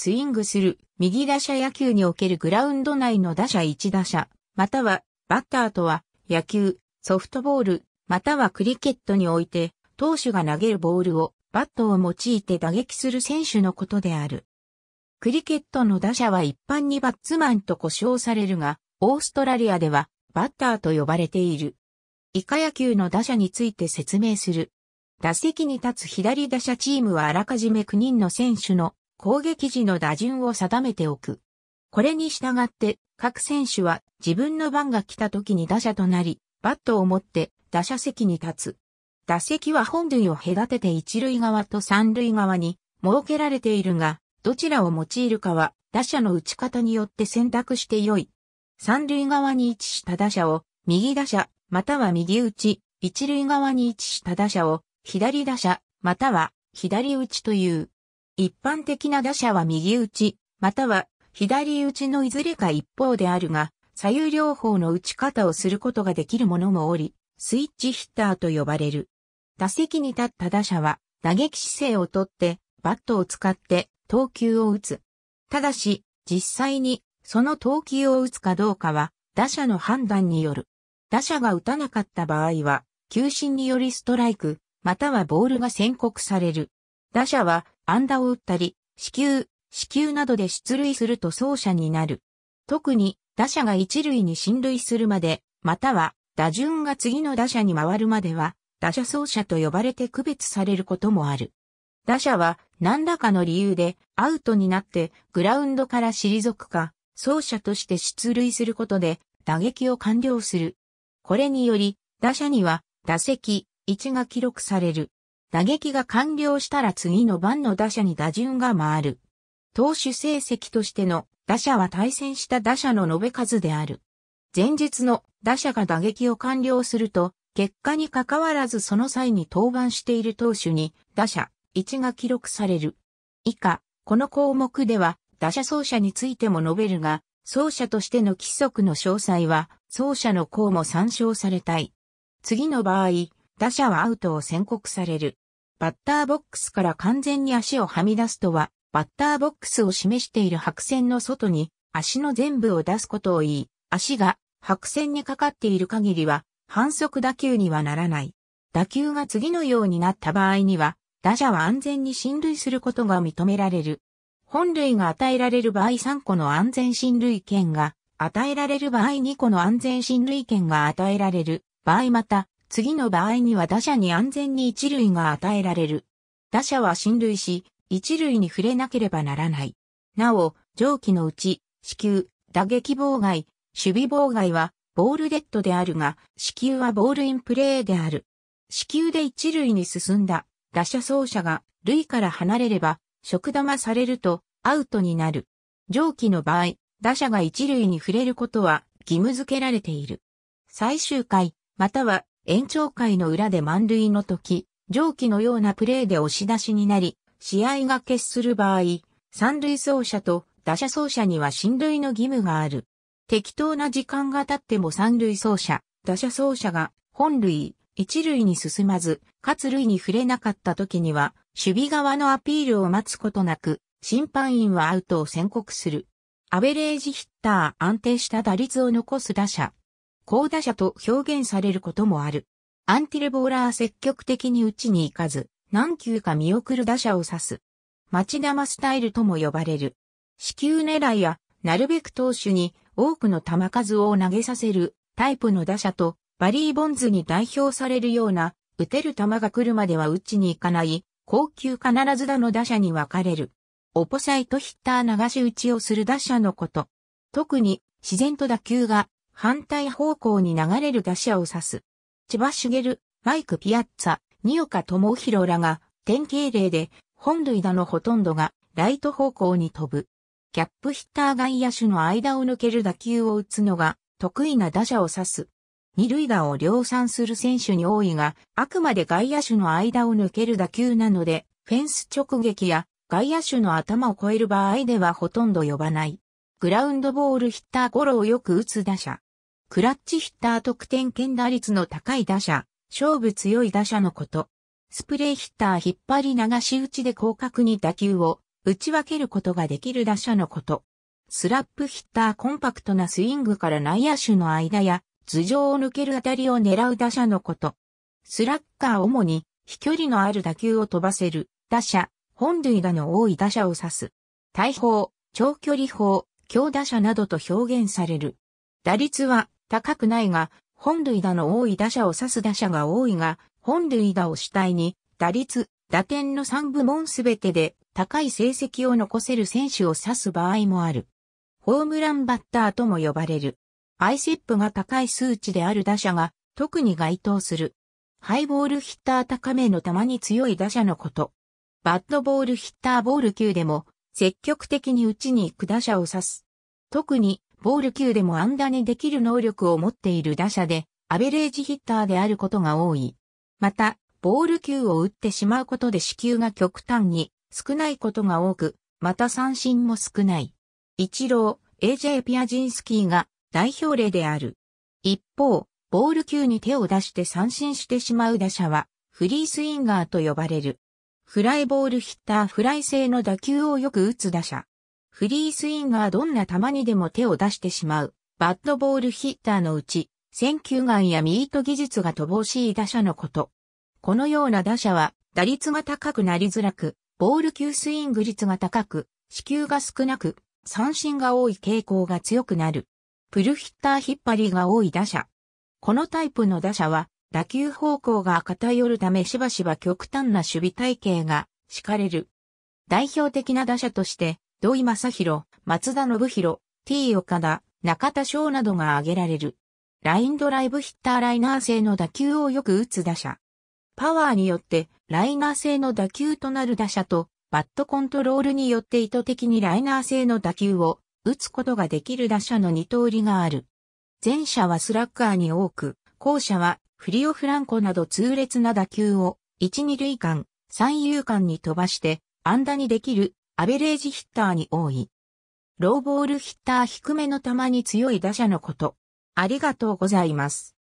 スイングする右打者野球におけるグラウンド内の打者1打者、またはバッターとは野球、ソフトボール、またはクリケットにおいて投手が投げるボールをバットを用いて打撃する選手のことである。クリケットの打者は一般にバッツマンと呼称されるが、オーストラリアではバッターと呼ばれている。イカ野球の打者について説明する。打席に立つ左打者チームはあらかじめ9人の選手の攻撃時の打順を定めておく。これに従って、各選手は自分の番が来た時に打者となり、バットを持って打者席に立つ。打席は本塁を隔てて一塁側と三塁側に設けられているが、どちらを用いるかは打者の打ち方によって選択して良い。三塁側に位置した打者を右打者、または右打ち、一塁側に位置した打者を左打者、または左打ちという。一般的な打者は右打ち、または左打ちのいずれか一方であるが、左右両方の打ち方をすることができる者もおり、スイッチヒッターと呼ばれる。打席に立った打者は、打撃姿勢をとって、バットを使って投球を打つ。ただし、実際にその投球を打つかどうかは、打者の判断による。打者が打たなかった場合は、球審によりストライク、またはボールが宣告される。打者は安打を打ったり、死球、死球などで出塁すると走者になる。特に打者が一塁に進塁するまで、または打順が次の打者に回るまでは、打者走者と呼ばれて区別されることもある。打者は何らかの理由でアウトになってグラウンドから退くか、走者として出塁することで打撃を完了する。これにより、打者には打席1が記録される。打撃が完了したら次の番の打者に打順が回る。投手成績としての打者は対戦した打者の延べ数である。前日の打者が打撃を完了すると、結果に関わらずその際に登板している投手に打者1が記録される。以下、この項目では打者走者についても述べるが、走者としての規則の詳細は、走者の項も参照されたい。次の場合、打者はアウトを宣告される。バッターボックスから完全に足をはみ出すとは、バッターボックスを示している白線の外に足の全部を出すことを言い、足が白線にかかっている限りは反則打球にはならない。打球が次のようになった場合には、打者は安全に進塁することが認められる。本塁が与えられる場合3個の安全進塁権が、与えられる場合2個の安全進塁権が与えられる場合また、次の場合には打者に安全に一塁が与えられる。打者は進塁し、一塁に触れなければならない。なお、上記のうち、死球、打撃妨害、守備妨害は、ボールデッドであるが、死球はボールインプレーである。死球で一塁に進んだ、打者走者が、塁から離れれば、食玉されると、アウトになる。上記の場合、打者が一塁に触れることは、義務付けられている。最終回、または延長会の裏で満塁の時、上記のようなプレーで押し出しになり、試合が決する場合、三塁走者と打者走者には進塁の義務がある。適当な時間が経っても三塁走者、打者走者が本塁、一塁に進まず、かつ塁に触れなかった時には、守備側のアピールを待つことなく、審判員はアウトを宣告する。アベレージヒッター安定した打率を残す打者、高打者と表現されることもある。アンティレボーラー積極的に打ちに行かず、何球か見送る打者を指す。町玉スタイルとも呼ばれる。死球狙いや、なるべく投手に多くの球数を投げさせるタイプの打者と、バリー・ボンズに代表されるような、打てる球が来るまでは打ちに行かない、高級必ず打の打者に分かれる。オポサイトヒッター流し打ちをする打者のこと。特に自然と打球が反対方向に流れる打者を指す。千葉茂、マイク・ピアッツァ、二岡智弘らが典型例で本塁打のほとんどがライト方向に飛ぶ。キャップヒッター外野手の間を抜ける打球を打つのが得意な打者を指す。二塁打を量産する選手に多いが、あくまで外野手の間を抜ける打球なので、フェンス直撃や外野手の頭を超える場合ではほとんど呼ばない。グラウンドボールヒッターゴロをよく打つ打者。クラッチヒッター得点圏打率の高い打者、勝負強い打者のこと。スプレーヒッター引っ張り流し打ちで広角に打球を打ち分けることができる打者のこと。スラップヒッターコンパクトなスイングから内野手の間や頭上を抜ける当たりを狙う打者のこと。スラッガー主に飛距離のある打球を飛ばせる打者、本塁打の多い打者を指す。大砲、長距離砲、強打者などと表現される。打率は高くないが、本塁打の多い打者を指す打者が多いが、本塁打を主体に、打率、打点の3部門すべてで高い成績を残せる選手を指す場合もある。ホームランバッターとも呼ばれる。アイセップが高い数値である打者が特に該当する。ハイボールヒッター高めの球に強い打者のこと。バッドボールヒッターボール級でも積極的に打ちに行く打者を指す。特に、ボール球でもんだにできる能力を持っている打者で、アベレージヒッターであることが多い。また、ボール球を打ってしまうことで死球が極端に少ないことが多く、また三振も少ない。一郎、AJ ピアジンスキーが代表例である。一方、ボール球に手を出して三振してしまう打者は、フリースインガーと呼ばれる。フライボールヒッターフライ製の打球をよく打つ打者。フリースイングはどんな球にでも手を出してしまう、バッドボールヒッターのうち、選球眼やミート技術が乏しい打者のこと。このような打者は、打率が高くなりづらく、ボール級スイング率が高く、死球が少なく、三振が多い傾向が強くなる。プルヒッター引っ張りが多い打者。このタイプの打者は、打球方向が偏るためしばしば極端な守備体系が敷かれる。代表的な打者として、土井正宏、松田信弘、T 岡田、中田翔などが挙げられる。ラインドライブヒッターライナー性の打球をよく打つ打者。パワーによってライナー性の打球となる打者と、バットコントロールによって意図的にライナー性の打球を打つことができる打者の二通りがある。前者はスラッガーに多く、後者はフリオフランコなど痛烈な打球を一二塁間、三遊間に飛ばして、安打にできるアベレージヒッターに多い。ローボールヒッター低めの球に強い打者のこと。ありがとうございます。